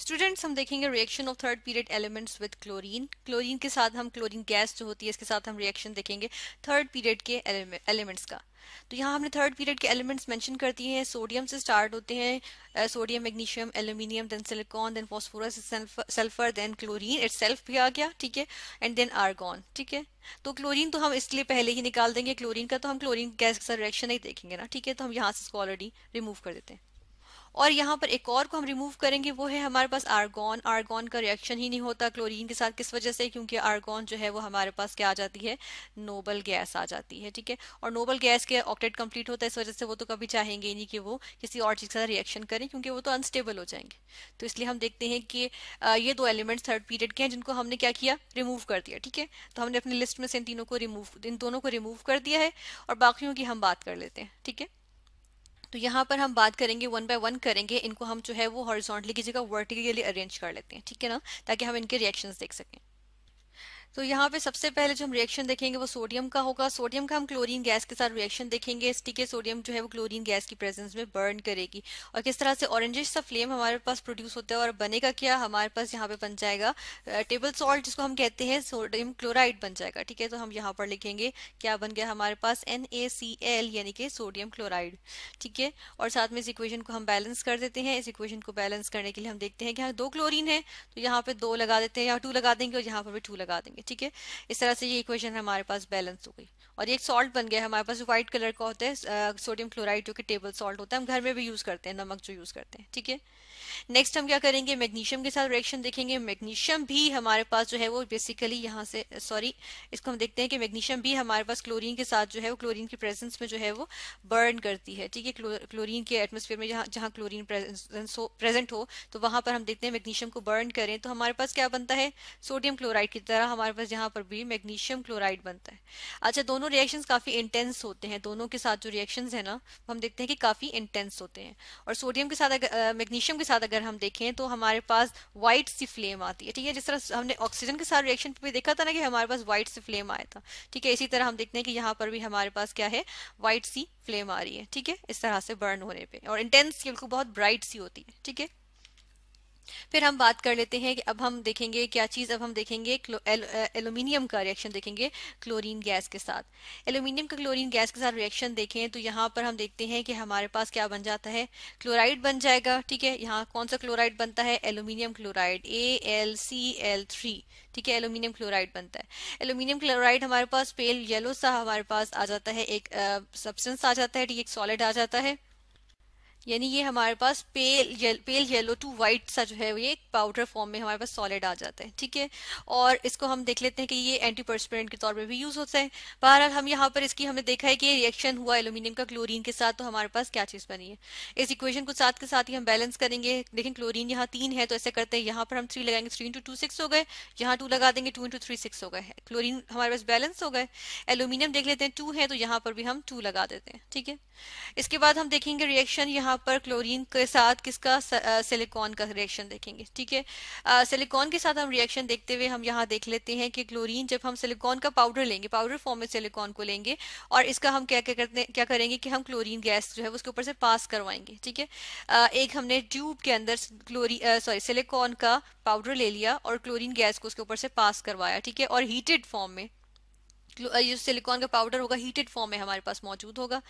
students हम देखेंगे reaction of third period elements with chlorine chlorine के साथ हम क्लोरीन गैस जो होती है इसके साथ हम रिएक्शन देखेंगे थर्ड पीरियड के एलिमेंट्स का तो यहाँ हमने थर्ड पीरियड के एलिमेंट्स मेंशन कर दिए हैं सोडियम से स्टार्ट होते हैं sodium magnesium aluminium then silicon then phosphorus sulphur then chlorine self भी आ गया ठीक है एंड देन आर्गॉन ठीक है तो क्लोरीन तो हम इसलिए पहले ही निकाल देंगे क्लोरीन का तो हम क्लोरीन गैस का रिएक्शन नहीं देखेंगे ना ठीक है तो हम यहाँ से इसको ऑलरेडी रिमूव कर देते हैं और यहाँ पर एक और को हम रिमूव करेंगे वो है हमारे पास आर्गॉन आर्गॉन का रिएक्शन ही नहीं होता क्लोरीन के साथ किस वजह से क्योंकि आर्गॉन जो है वो हमारे पास क्या आ जाती है नोबल गैस आ जाती है ठीक है और नोबल गैस के ऑक्टेट कंप्लीट होता है इस वजह से वो तो कभी चाहेंगे ही नहीं कि वो किसी और चीज़ के साथ रिएक्शन करें क्योंकि वो तो अनस्टेबल हो जाएंगे तो इसलिए हम देखते हैं कि ये दो एलिमेंट थर्ड पीरियड के हैं जिनको हमने क्या किया रिमूव कर दिया ठीक है तो हमने अपनी लिस्ट में से इन तीनों को रिमूव इन दोनों को रिमूव कर दिया है और बाकियों की हम बात कर लेते हैं ठीक है तो यहाँ पर हम बात करेंगे वन बाय वन करेंगे इनको हम जो है वो हॉरिजॉन्टली की जगह वर्टिकली अरेंज कर लेते हैं ठीक है ना ताकि हम इनके रिएक्शंस देख सकें तो यहाँ पे सबसे पहले जो हम रिएक्शन देखेंगे वो सोडियम का होगा सोडियम का हम क्लोरीन गैस के साथ रिएक्शन देखेंगे एस के सोडियम जो है वो क्लोरीन गैस की प्रेजेंस में बर्न करेगी और किस तरह से ऑरेंजिश सा फ्लेम हमारे पास प्रोड्यूस होता है और बनेगा क्या हमारे पास यहाँ पे बन जाएगा टेबल सॉल्ट जिसको हम कहते हैं सोडियम क्लोराइड बन जाएगा ठीक है तो हम यहाँ पर लिखेंगे क्या बन गया हमारे पास एन यानी कि सोडियम क्लोराइड ठीक है और साथ में इस इक्वेशन को हम बैलेंस कर देते हैं इस इक्वेशन को बैलेंस करने के लिए हम देखते हैं कि यहाँ दो क्लोरीन है तो यहाँ पे दो लगा देते हैं यहाँ टू लगा देंगे और यहाँ पर भी टू लगा देंगे ठीक है इस तरह से ये इक्वेशन हमारे पास बैलेंस हो गई और एक सॉल्ट बन गया हमारे पास व्हाइट कलर का होता है सोडियम क्लोराइड जो कि टेबल सॉल्ट होता है हम घर में भी यूज़ करते हैं नमक जो यूज़ करते हैं ठीक है नेक्स्ट हम क्या करेंगे मैग्नीशियम के साथ रिएक्शन देखेंगे मैग्नीशियम भी हमारे पास जो है वो बेसिकली यहाँ से सॉरी इसको हम देखते हैं कि मैग्नीशियम भी हमारे पास क्लोरीन के साथ जो है वो क्लोरीन की प्रेजेंस में जो है वो बर्न करती है ठीक है क्लोरीन के एटमोसफेयर में जहाँ जहाँ क्लोरीन प्रेजेंस हो प्रेजेंट हो तो वहां पर हम देखते हैं मैग्नीशियम को बर्न करें तो हमारे पास क्या बनता है सोडियम क्लोराइड की तरह हमारे पास यहाँ पर भी मैग्नीशियम क्लोराइड बनता है अच्छा दोनों दोनों रिएक्शंस काफ़ी इंटेंस होते हैं दोनों के साथ जो रिएक्शंस है ना हम देखते हैं कि काफ़ी इंटेंस होते हैं और सोडियम के साथ अगर मैग्नीशियम के साथ अगर हम देखें तो हमारे पास व्हाइट सी फ्लेम आती है ठीक है जिस तरह हमने ऑक्सीजन के साथ रिएक्शन पे देखा था ना कि हमारे पास व्हाइट सी फ्लेम आया था ठीक है इसी तरह हम देखते हैं कि यहाँ पर भी हमारे पास क्या है व्हाइट सी फ्लेम आ रही है ठीक है इस तरह से बर्न होने पर और इंटेंस बिल्कुल बहुत ब्राइट सी होती है ठीक है फिर हम बात कर लेते हैं कि अब हम देखेंगे क्या चीज़ अब हम देखेंगे एलुमिनियम का रिएक्शन देखेंगे क्लोरीन गैस के साथ एलुमिनियम का क्लोरीन गैस के साथ रिएक्शन देखें तो यहाँ पर हम देखते हैं कि हमारे पास क्या बन जाता है क्लोराइड बन जाएगा ठीक है यहाँ कौन सा क्लोराइड बनता है aluminium chloride A L C L three ठीक है एलुमिनियम क्लोराइड बनता है एलुमिनियम क्लोराइड हमारे पास पेल येलो सा हमारे पास आ जाता है एक सब्सटेंस आ जाता है ठीक एक सॉलिड आ जाता है यानी ये हमारे पास pale yel, pale yellow to white सा जो है ये पाउडर फॉर्म में हमारे पास सॉलिड आ जाता है ठीक है और इसको हम देख लेते हैं कि ये एंटी परस्पेरेंट के तौर पर भी यूज होता है बहरहाल हम यहाँ पर इसकी हमने देखा है कि रिएक्शन हुआ एल्यूमिनियम का क्लोरीन के साथ तो हमारे पास क्या चीज बनी है इस इक्वेशन को साथ के साथ ही हम बैलेंस करेंगे लेकिन क्लोरीन यहाँ तीन है तो ऐसे करते हैं यहाँ पर हम थ्री लगाएंगे थ्री इंटू टू सिक्स हो गए यहाँ टू लगा देंगे टू इंटू थ्री सिक्स हो गए क्लोरीन हमारे पास बैलेंस हो गए एल्यूमिनियम देख लेते हैं टू है तो यहाँ पर भी हम टू लगा देते हैं ठीक है इसके बाद हम देखेंगे रिएक्शन यहाँ पर क्लोरीन के साथ किसका सिलिकॉन का रिएक्शन देखेंगे ठीक है सिलिकॉन के साथ हम रिएक्शन देखते हुए हम यहाँ देख लेते हैं कि क्लोरीन जब हम सिलिकॉन का पाउडर लेंगे पाउडर फॉर्म में सिलिकॉन को लेंगे और इसका हम क्या क्या करते क्या करेंगे कि हम क्लोरीन गैस जो है उसके ऊपर से पास करवाएंगे ठीक है एक हमने ट्यूब के अंदर क्लोरी सॉरी सिलिकॉन का पाउडर ले लिया और क्लोरीन गैस को उसके ऊपर से पास करवाया ठीक है और हीटेड फॉर्म में जो सिलिकॉन का पाउडर होगा हीटेड फॉर्म में हमारे पास मौजूद होगा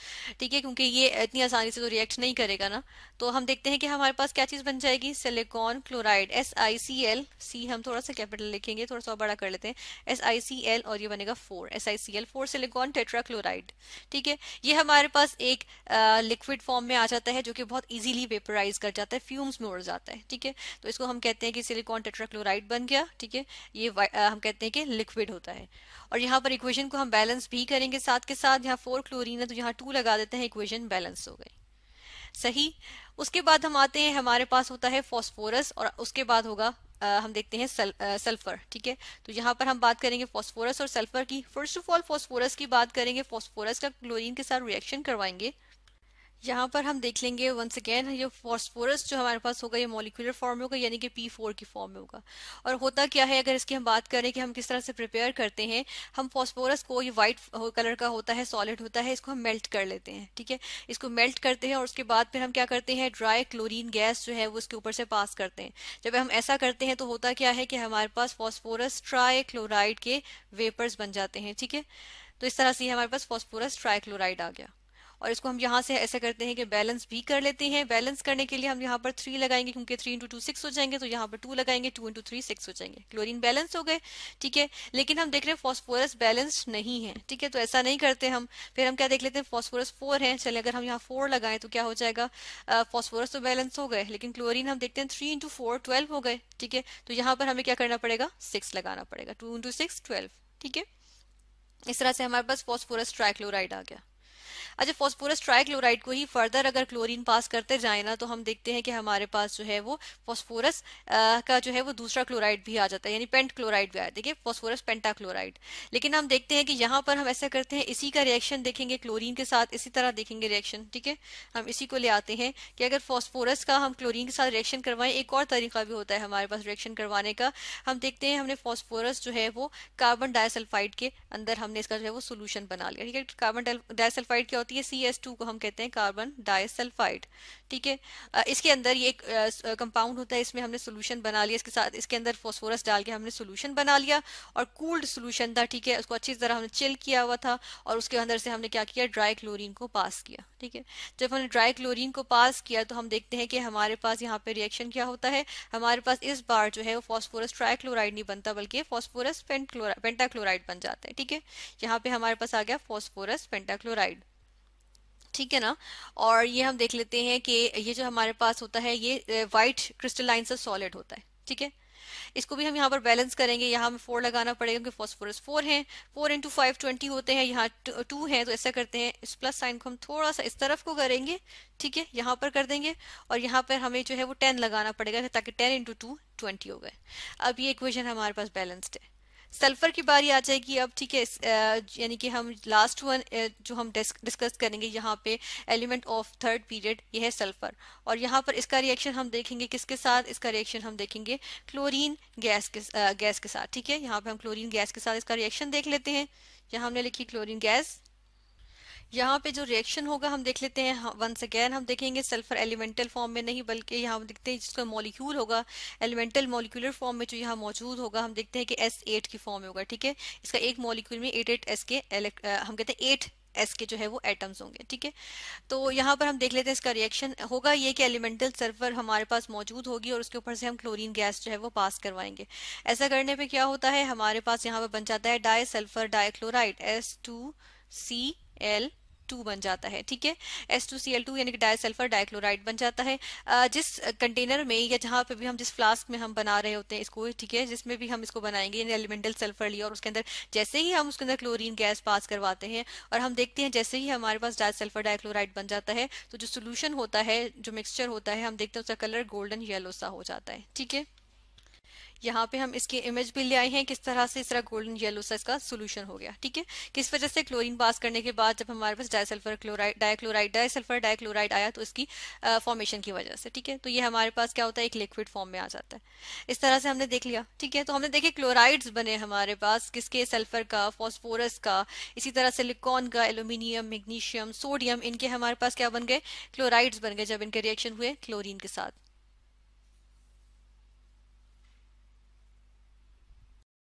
ठीक है क्योंकि ये इतनी आसानी से तो रिएक्ट नहीं करेगा ना तो हम देखते हैं कि हमारे पास क्या चीज़ बन जाएगी silicon chloride S I C L C हम थोड़ा सा कैपिटल लिखेंगे थोड़ा सा बड़ा कर लेते हैं एस आई सी एल और ये बनेगा four S I C L four silicon chloride ठीक है ये हमारे पास एक लिक्विड फॉर्म में आ जाता है जो कि बहुत ईजिली वेपराइज कर जाता है फ्यूम्स में उड़ जाता है ठीक है तो इसको हम कहते हैं कि सिलिकॉन टेट्रा क्लोराइड बन गया ठीक है ये आ, हम कहते हैं कि लिक्विड होता है और यहाँ पर इक्वेशन इक्वेशन को हम बैलेंस भी करेंगे साथ के साथ यहाँ फोर क्लोरीन है तो यहाँ टू लगा देते हैं इक्वेशन बैलेंस हो गई सही उसके बाद हम आते हैं हमारे पास होता है फॉस्फोरस और उसके बाद होगा आ, हम देखते हैं सल, आ, सल्फर ठीक है तो यहाँ पर हम बात करेंगे फॉस्फोरस और सल्फर की फर्स्ट ऑफ ऑल फॉस्फोरस की बात करेंगे फॉस्फोरस का क्लोरीन के साथ रिएक्शन करवाएंगे यहाँ पर हम देख लेंगे वंस अगेन ये फॉस्फोरस जो हमारे पास होगा ये मॉलिकुलर फॉर्म में होगा यानी कि पी फोर की फॉर्म में होगा और होता क्या है अगर इसकी हम बात करें कि हम किस तरह से प्रिपेयर करते हैं हम फॉस्फोरस को ये वाइट कलर का होता है सॉलिड होता है इसको हम मेल्ट कर लेते हैं ठीक है इसको मेल्ट करते हैं और उसके बाद फिर हम क्या करते हैं ड्राई क्लोरीन गैस जो है वो उसके ऊपर से पास करते हैं जब हम ऐसा करते हैं तो होता क्या है कि हमारे पास फॉस्फोरस ट्राई क्लोराइड के वेपर्स बन जाते हैं ठीक है तो इस तरह से हमारे पास फॉस्फोरस क्लोराइड आ गया और इसको हम यहाँ से ऐसा करते हैं कि बैलेंस भी कर लेते हैं बैलेंस करने के लिए हम यहाँ पर थ्री लगाएंगे क्योंकि थ्री इंटू टू सिक्स हो जाएंगे तो यहाँ पर टू लगाएंगे टू इंटू थ्री सिक्स हो जाएंगे क्लोरीन बैलेंस हो गए ठीक है लेकिन हम देख रहे हैं फॉस्फोरस बैलेंस नहीं है ठीक है तो ऐसा नहीं करते हम फिर हम क्या देख लेते हैं फॉस्फोरस फोर है चले अगर हम यहाँ फोर लगाएं तो क्या हो जाएगा फॉस्फोरस तो बैलेंस हो गए लेकिन क्लोरीन हम देखते हैं थ्री इंटू फोर ट्वेल्व हो गए ठीक है तो यहाँ पर हमें क्या करना पड़ेगा सिक्स लगाना पड़ेगा टू इंटू सिक्स ट्वेल्व ठीक है इस तरह से हमारे पास फॉस्फोरस ट्राइक्लोराइड आ गया अच्छा फॉस्फोरस ट्राइक्लोराइड को ही फर्दर अगर क्लोरीन पास करते जाए ना तो हम देखते हैं कि हमारे पास जो है वो फॉस्फोरस का जो है वो दूसरा क्लोराइड भी आ जाता है यानी पेंट क्लोराइड भी आया देखिए फॉस्फोरस पेंटाक्लोराइड लेकिन हम देखते हैं कि यहाँ पर हम ऐसा करते हैं इसी का रिएक्शन देखेंगे क्लोरीन के साथ इसी तरह देखेंगे रिएक्शन ठीक है हम इसी को ले आते हैं कि अगर फॉस्फोरस का हम क्लोरीन के साथ रिएक्शन करवाएं एक और तरीका भी होता है हमारे पास रिएक्शन करवाने का हम देखते हैं हमने फॉस्फोरस जो है वो कार्बन डाइसल्फाइड के अंदर हमने इसका जो है वो सोल्यूशन बना लिया ठीक है कार्बन डाइसल्फाइड क्या होती है सी एस टू को हम कहते हैं कार्बन डाइसल्फाइड ठीक है इसके अंदर ये एक कंपाउंड होता है इसमें हमने सोल्यूशन बना लिया इसके साथ इसके अंदर फोस्फोरस डाल के हमने सोल्यूशन बना लिया और कूल्ड सोल्यूशन था ठीक है उसको अच्छी तरह हमने चिल किया हुआ था और उसके अंदर से हमने क्या किया ड्राई क्लोरीन को पास किया ठीक है जब हमने ड्राई क्लोरीन को पास किया तो हम देखते हैं कि हमारे पास यहाँ पे रिएक्शन क्या होता है हमारे पास इस बार जो है वो फॉस्फोरस ट्राइक्लोराइड नहीं बनता बल्कि फॉस्फोरस पेंटाक्लोराइड बन जाता है ठीक है यहाँ पे हमारे पास आ गया फॉस्फोरस पेंटाक्लोराइड ठीक है ना और ये हम देख लेते हैं कि ये जो हमारे पास होता है ये वाइट क्रिस्टलाइन से सॉलिड होता है ठीक है इसको भी हम यहाँ पर बैलेंस करेंगे यहाँ हमें फोर लगाना पड़ेगा क्योंकि फॉस्फोरस फोर है फोर इंटू फाइव ट्वेंटी होते हैं यहाँ टू है तो ऐसा करते हैं इस प्लस साइन को हम थोड़ा सा इस तरफ को करेंगे ठीक है यहाँ पर कर देंगे और यहाँ पर हमें जो है वो टेन लगाना पड़ेगा ताकि टेन इंटू टू ट्वेंटी हो गए अब ये इक्वेशन हमारे पास बैलेंस्ड है सल्फर की बारी आ जाएगी अब ठीक है यानी कि हम लास्ट वन जो हम डिस्कस करेंगे यहाँ पे एलिमेंट ऑफ थर्ड पीरियड यह है सल्फर और यहाँ पर इसका रिएक्शन हम देखेंगे किसके साथ इसका रिएक्शन हम देखेंगे क्लोरीन गैस के गैस के साथ ठीक है यहाँ पे हम क्लोरीन गैस के साथ इसका रिएक्शन देख लेते हैं यहाँ हमने लिखी क्लोरीन गैस यहाँ पे जो रिएक्शन होगा हम देख लेते हैं वंस हाँ, अगेन हम देखेंगे सल्फर एलिमेंटल फॉर्म में नहीं बल्कि यहाँ देखते हैं जिसका मॉलिक्यूल होगा एलिमेंटल मॉलिक्यूलर फॉर्म में जो यहाँ मौजूद होगा हम देखते हैं कि एस एट की फॉर्म में होगा ठीक है इसका एक मॉलिक्यूल में एट एट एस के हम कहते हैं एट एस के जो है वो एटम्स होंगे ठीक है तो यहाँ पर हम देख लेते हैं इसका रिएक्शन होगा ये कि एलिमेंटल सल्फर हमारे पास मौजूद होगी और उसके ऊपर से हम क्लोरीन गैस जो है वो पास करवाएंगे ऐसा करने पर क्या होता है हमारे पास यहाँ पर बन जाता है disulphur chloride S two C L two बन जाता है ठीक है S two C L two यानी कि डायसल्फर डाइक्लोराइड बन जाता है जिस कंटेनर में या जहां पे भी हम जिस फ्लास्क में हम बना रहे होते हैं इसको ठीक है जिसमें भी हम इसको बनाएंगे यानी एलिमेंटल सल्फर लिया और उसके अंदर जैसे ही हम उसके अंदर क्लोरीन गैस पास करवाते हैं और हम देखते हैं जैसे ही हमारे पास डायसल्फर डाइक्लोराइड बन जाता है तो जो सोल्यूशन होता है जो मिक्सचर होता है हम देखते हैं उसका कलर गोल्डन येलो सा हो जाता है ठीक है यहाँ पे हम इसकी इमेज भी ले आए हैं किस तरह से इस तरह गोल्डन येलो सा इसका सोल्यूशन हो गया ठीक है किस वजह से क्लोरीन पास करने के बाद जब हमारे पास डायसल्फर क्लोराइड डायक्लोराइड डायसल्फर डायक्लोराइड आया तो इसकी फॉर्मेशन की वजह से ठीक है तो ये हमारे पास क्या होता है एक लिक्विड फॉर्म में आ जाता है इस तरह से हमने देख लिया ठीक है तो हमने देखे क्लोराइड्स बने हमारे पास किसके सल्फर का फॉस्फोरस का इसी तरह सिलिकॉन का एल्यूमिनियम मैग्नीशियम सोडियम इनके हमारे पास क्या बन गए क्लोराइड्स बन गए जब इनके रिएक्शन हुए क्लोरीन के साथ